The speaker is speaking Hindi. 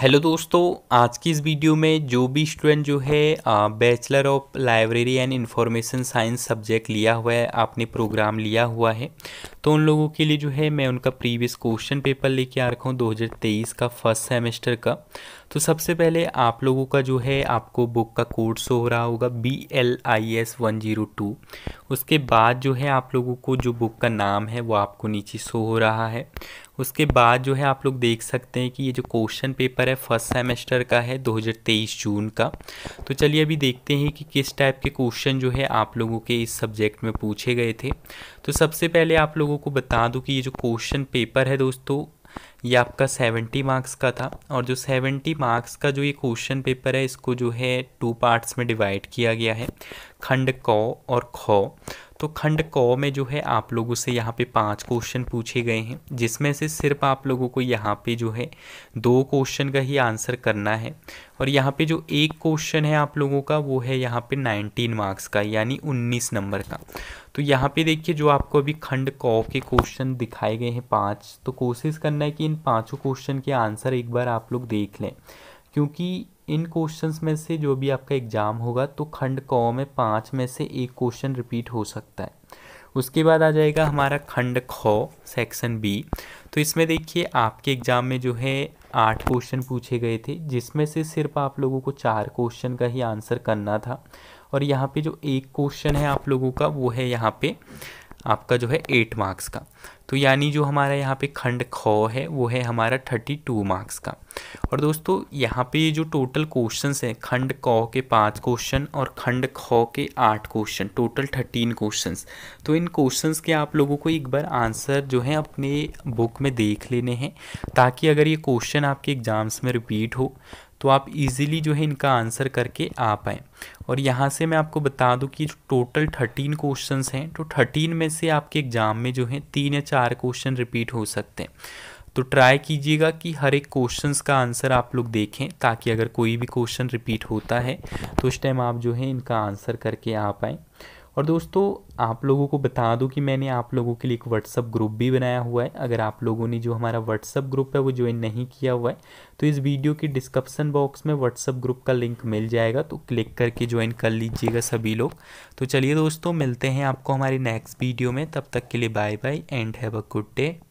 हेलो दोस्तों आज की इस वीडियो में जो भी स्टूडेंट जो है bachelor of library and information science subject लिया हुआ है आपने प्रोग्राम लिया हुआ है तो उन लोगों के लिए जो है मैं उनका प्रीवियस क्वेश्चन पेपर लेके आ रखा हूँ 2023 का फर्स्ट सेमेस्टर का तो सबसे पहले आप लोगों का जो है आपको बुक का शो हो रहा होगा B L I S one zero two उसके बाद जो है आप लोगों को जो बुक का नाम है वो आपको नीचे शो हो रहा है उसके बाद जो है आप लोग देख सकते हैं कि ये जो क्वेश्चन पेपर है फर्स्ट सेमेस्टर का है 2023 जून का तो चलिए अभी देखते हैं कि किस टाइप के क्वेश्चन जो है आप लोगों के इस सब्जेक्ट में पूछे गए थे तो सबसे पहले आप लोग लोगों को बता दूं कि ये जो क्वेश्चन पेपर है दोस्तों ये आपका सेवेंटी मार्क्स का था और जो सेवेंटी मार्क्स का जो ये क्वेश्चन पेपर है इसको जो है टू पार्ट्स में डिवाइड किया गया है खंड क और ख तो खंड क में जो है आप लोगों से यहाँ पे पांच क्वेश्चन पूछे गए हैं जिसमें से सिर्फ आप लोगों को यहाँ पे जो है दो क्वेश्चन का ही आंसर करना है और यहाँ पे जो एक क्वेश्चन है आप लोगों का वो है यहाँ पे 19 मार्क्स का यानी 19 नंबर का तो यहाँ पे देखिए जो आपको अभी खंड क के क्वेश्चन दिखाए गए हैं पाँच तो कोशिश करना है कि इन पाँचों क्वेश्चन के आंसर एक बार आप लोग देख लें क्योंकि इन क्वेश्चंस में से जो भी आपका एग्ज़ाम होगा तो खंड क में पाँच में से एक क्वेश्चन रिपीट हो सकता है उसके बाद आ जाएगा हमारा खंड ख सेक्शन बी तो इसमें देखिए आपके एग्ज़ाम में जो है आठ क्वेश्चन पूछे गए थे जिसमें से सिर्फ आप लोगों को चार क्वेश्चन का ही आंसर करना था और यहाँ पे जो एक क्वेश्चन है आप लोगों का वो है यहाँ पे आपका जो है एट मार्क्स का तो यानी जो हमारा यहाँ पे खंड ख है वो है हमारा थर्टी टू मार्क्स का और दोस्तों यहाँ पे जो टोटल क्वेश्चंस हैं खंड क के पाँच क्वेश्चन और खंड ख के आठ क्वेश्चन टोटल थर्टीन क्वेश्चंस तो इन क्वेश्चंस के आप लोगों को एक बार आंसर जो है अपने बुक में देख लेने हैं ताकि अगर ये क्वेश्चन आपके एग्ज़ाम्स में रिपीट हो तो आप इजीली जो है इनका आंसर करके आ पाएँ और यहाँ से मैं आपको बता दूँ कि टोटल थर्टीन क्वेश्चन हैं तो थर्टीन में से आपके एग्ज़ाम में जो है तीन या चार क्वेश्चन रिपीट हो सकते हैं तो ट्राई कीजिएगा कि हर एक क्वेश्चन का आंसर आप लोग देखें ताकि अगर कोई भी क्वेश्चन रिपीट होता है तो उस टाइम आप जो है इनका आंसर करके आ पाएँ और दोस्तों आप लोगों को बता दूं कि मैंने आप लोगों के लिए एक व्हाट्सअप ग्रुप भी बनाया हुआ है अगर आप लोगों ने जो हमारा व्हाट्सअप ग्रुप है वो ज्वाइन नहीं किया हुआ है तो इस वीडियो की डिस्क्रिप्सन बॉक्स में व्हाट्सअप ग्रुप का लिंक मिल जाएगा तो क्लिक करके ज्वाइन कर लीजिएगा सभी लोग तो चलिए दोस्तों मिलते हैं आपको हमारी नेक्स्ट वीडियो में तब तक के लिए bye bye and have a good day